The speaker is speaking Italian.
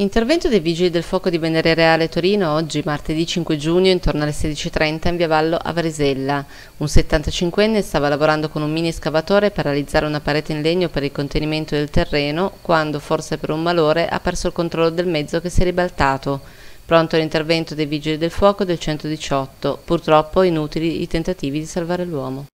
Intervento dei Vigili del Fuoco di Reale Torino oggi, martedì 5 giugno, intorno alle 16.30 in via Vallo a Varisella. Un 75enne stava lavorando con un mini escavatore per realizzare una parete in legno per il contenimento del terreno quando, forse per un malore, ha perso il controllo del mezzo che si è ribaltato. Pronto l'intervento dei Vigili del Fuoco del 118. Purtroppo inutili i tentativi di salvare l'uomo.